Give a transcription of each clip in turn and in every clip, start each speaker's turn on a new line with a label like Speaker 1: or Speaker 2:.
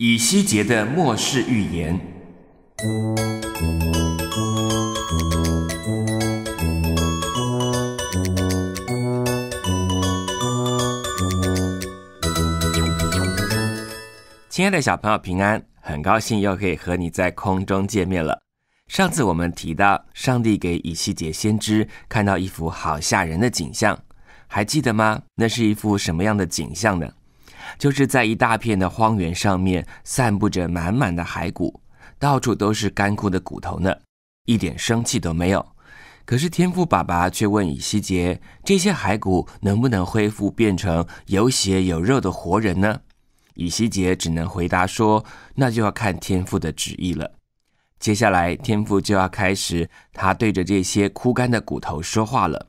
Speaker 1: 以西结的末世预言。亲爱的，小朋友平安，很高兴又可以和你在空中见面了。上次我们提到，上帝给以西结先知看到一幅好吓人的景象，还记得吗？那是一幅什么样的景象呢？就是在一大片的荒原上面，散布着满满的骸骨，到处都是干枯的骨头呢，一点生气都没有。可是天赋爸爸却问以西结：这些骸骨能不能恢复变成有血有肉的活人呢？以西结只能回答说：那就要看天赋的旨意了。接下来，天赋就要开始他对着这些枯干的骨头说话了，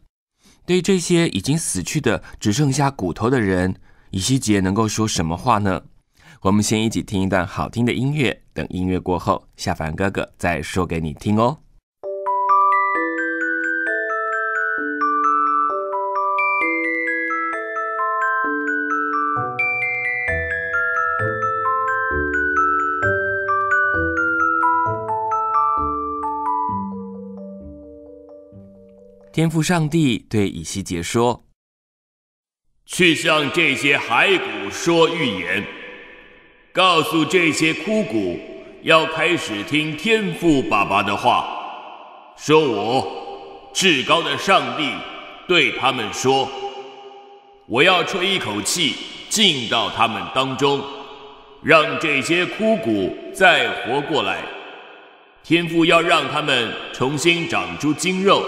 Speaker 1: 对这些已经死去的只剩下骨头的人。以西结能够说什么话呢？我们先一起听一段好听的音乐，等音乐过后，夏凡哥哥再说给你听哦。天赋上帝对以西结说。
Speaker 2: 去向这些骸骨说预言，告诉这些枯骨要开始听天父爸爸的话。说，我至高的上帝对他们说：“我要吹一口气进到他们当中，让这些枯骨再活过来。天父要让他们重新长出筋肉，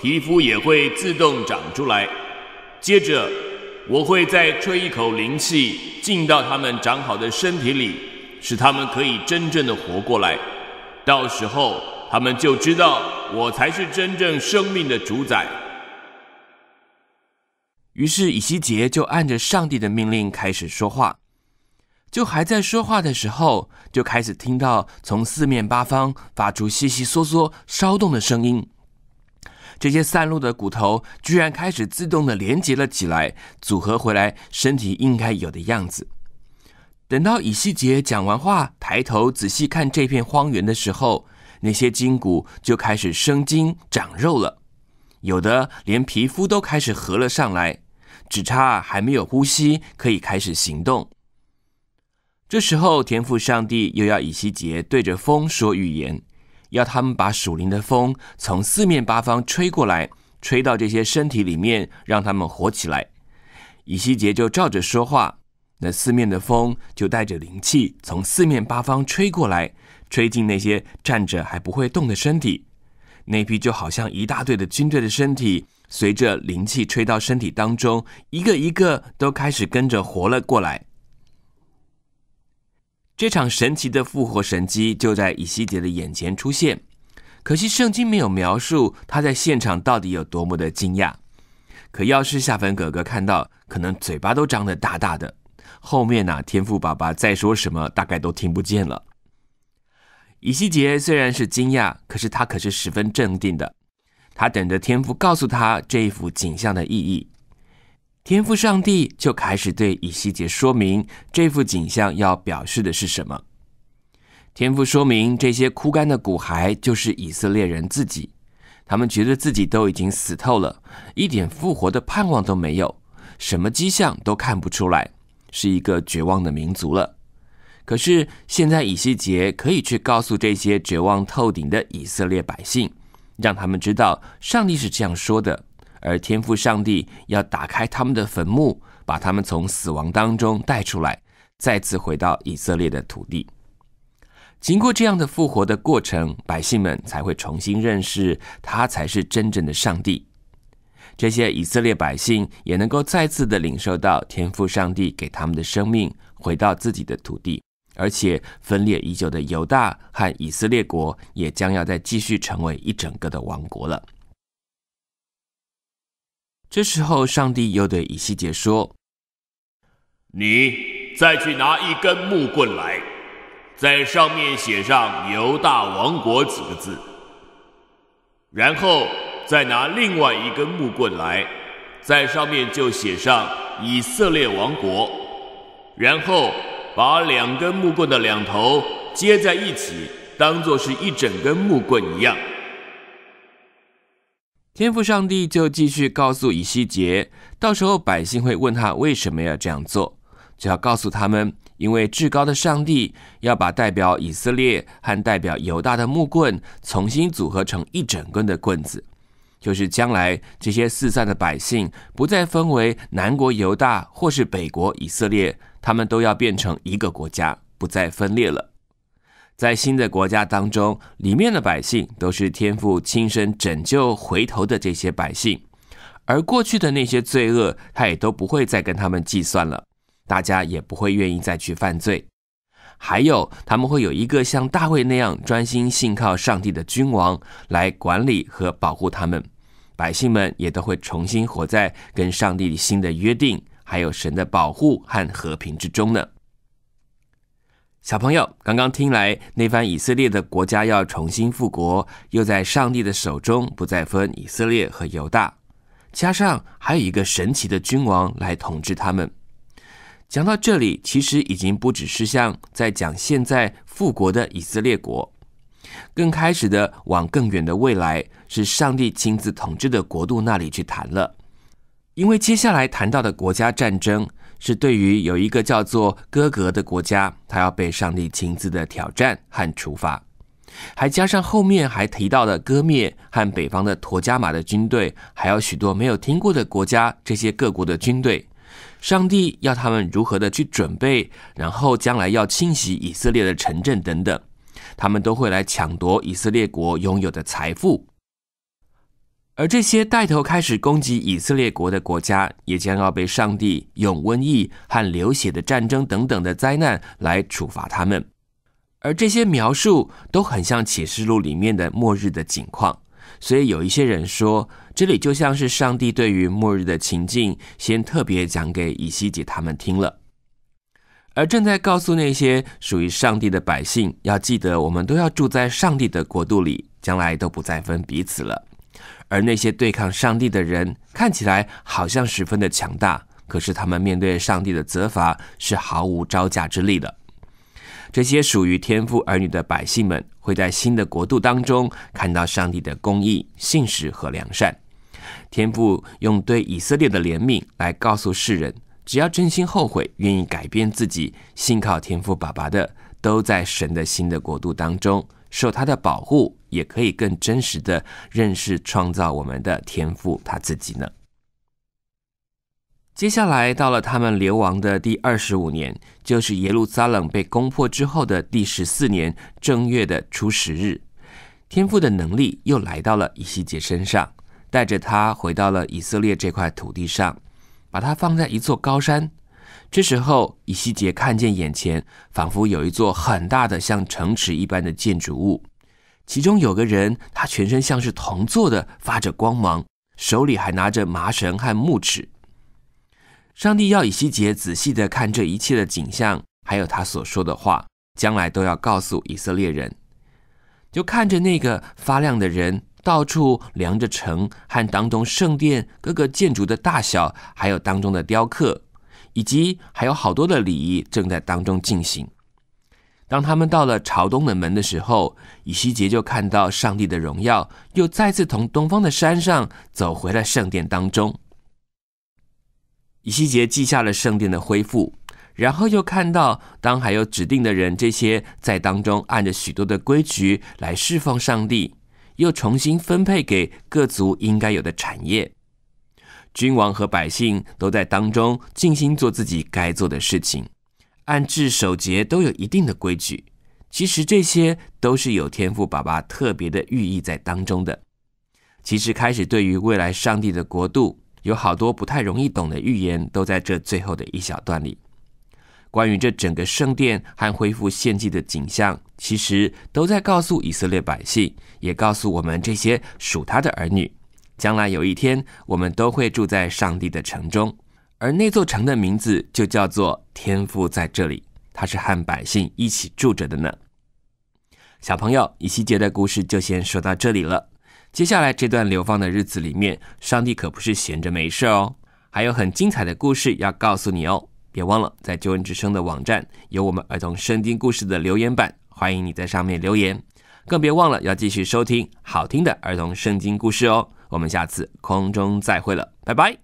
Speaker 2: 皮肤也会自动长出来。接着。”我会再吹一口灵气进到他们长好的身体里，使他们可以真正的活过来。到时候，他们就知道我才是真正生命的主宰。
Speaker 1: 于是，以西结就按着上帝的命令开始说话。就还在说话的时候，就开始听到从四面八方发出悉悉嗦嗦、骚动的声音。这些散落的骨头居然开始自动的连接了起来，组合回来身体应该有的样子。等到乙希杰讲完话，抬头仔细看这片荒原的时候，那些筋骨就开始生筋长肉了，有的连皮肤都开始合了上来，只差还没有呼吸，可以开始行动。这时候，天赋上帝又要乙希杰对着风说预言。要他们把属灵的风从四面八方吹过来，吹到这些身体里面，让他们活起来。以西结就照着说话，那四面的风就带着灵气从四面八方吹过来，吹进那些站着还不会动的身体。那批就好像一大队的军队的身体，随着灵气吹到身体当中，一个一个都开始跟着活了过来。这场神奇的复活神迹就在以西结的眼前出现，可惜圣经没有描述他在现场到底有多么的惊讶。可要是夏凡哥哥看到，可能嘴巴都张得大大的。后面呢，天父爸爸再说什么，大概都听不见了。以西结虽然是惊讶，可是他可是十分镇定的，他等着天父告诉他这一幅景象的意义。天赋上帝就开始对以西结说明这幅景象要表示的是什么。天赋说明这些枯干的骨骸就是以色列人自己，他们觉得自己都已经死透了，一点复活的盼望都没有，什么迹象都看不出来，是一个绝望的民族了。可是现在以西结可以去告诉这些绝望透顶的以色列百姓，让他们知道上帝是这样说的。而天赋上帝要打开他们的坟墓，把他们从死亡当中带出来，再次回到以色列的土地。经过这样的复活的过程，百姓们才会重新认识他才是真正的上帝。这些以色列百姓也能够再次的领受到天赋上帝给他们的生命，回到自己的土地，而且分裂已久的犹大和以色列国也将要再继续成为一整个的王国了。这时候，上帝又对以西结说：“
Speaker 2: 你再去拿一根木棍来，在上面写上‘犹大王国’几个字，然后再拿另外一根木棍来，在上面就写上‘以色列王国’，然后把两根木棍的两头接在一起，当做是一整根木棍一样。”
Speaker 1: 天赋上帝就继续告诉以西结，到时候百姓会问他为什么要这样做，就要告诉他们，因为至高的上帝要把代表以色列和代表犹大的木棍重新组合成一整根的棍子，就是将来这些四散的百姓不再分为南国犹大或是北国以色列，他们都要变成一个国家，不再分裂了。在新的国家当中，里面的百姓都是天父亲身拯救回头的这些百姓，而过去的那些罪恶，他也都不会再跟他们计算了。大家也不会愿意再去犯罪。还有，他们会有一个像大卫那样专心信靠上帝的君王来管理和保护他们。百姓们也都会重新活在跟上帝新的约定，还有神的保护和和平之中呢。小朋友刚刚听来那番以色列的国家要重新复国，又在上帝的手中不再分以色列和犹大，加上还有一个神奇的君王来统治他们。讲到这里，其实已经不只是像在讲现在复国的以色列国，更开始的往更远的未来，是上帝亲自统治的国度那里去谈了。因为接下来谈到的国家战争。是对于有一个叫做哥格的国家，他要被上帝亲自的挑战和处罚，还加上后面还提到的割灭和北方的陀加马的军队，还有许多没有听过的国家，这些各国的军队，上帝要他们如何的去准备，然后将来要清洗以色列的城镇等等，他们都会来抢夺以色列国拥有的财富。而这些带头开始攻击以色列国的国家，也将要被上帝用瘟疫和流血的战争等等的灾难来处罚他们。而这些描述都很像启示录里面的末日的景况，所以有一些人说，这里就像是上帝对于末日的情境，先特别讲给以西结他们听了。而正在告诉那些属于上帝的百姓，要记得，我们都要住在上帝的国度里，将来都不再分彼此了。而那些对抗上帝的人，看起来好像十分的强大，可是他们面对上帝的责罚是毫无招架之力的。这些属于天父儿女的百姓们，会在新的国度当中看到上帝的公义、信实和良善。天父用对以色列的怜悯来告诉世人：只要真心后悔、愿意改变自己、信靠天父爸爸的，都在神的新的国度当中受他的保护。也可以更真实的认识创造我们的天赋他自己呢。接下来到了他们流亡的第二十五年，就是耶路撒冷被攻破之后的第十四年正月的初十日，天赋的能力又来到了以西结身上，带着他回到了以色列这块土地上，把他放在一座高山。这时候，以西结看见眼前仿佛有一座很大的像城池一般的建筑物。其中有个人，他全身像是铜做的，发着光芒，手里还拿着麻绳和木尺。上帝要以西结仔细的看这一切的景象，还有他所说的话，将来都要告诉以色列人。就看着那个发亮的人，到处量着城和当中圣殿各个建筑的大小，还有当中的雕刻，以及还有好多的礼仪正在当中进行。当他们到了朝东的门的时候，以西结就看到上帝的荣耀又再次从东方的山上走回了圣殿当中。以西结记下了圣殿的恢复，然后又看到当还有指定的人这些在当中按着许多的规矩来释放上帝，又重新分配给各族应该有的产业，君王和百姓都在当中尽心做自己该做的事情。按制守节都有一定的规矩，其实这些都是有天赋爸爸特别的寓意在当中的。其实开始对于未来上帝的国度，有好多不太容易懂的预言都在这最后的一小段里。关于这整个圣殿和恢复献祭的景象，其实都在告诉以色列百姓，也告诉我们这些属他的儿女，将来有一天我们都会住在上帝的城中。而那座城的名字就叫做天父，在这里，他是和百姓一起住着的呢。小朋友，以西结的故事就先说到这里了。接下来这段流放的日子里面，上帝可不是闲着没事哦，还有很精彩的故事要告诉你哦。别忘了，在救恩之声的网站有我们儿童圣经故事的留言板，欢迎你在上面留言。更别忘了要继续收听好听的儿童圣经故事哦。我们下次空中再会了，拜拜。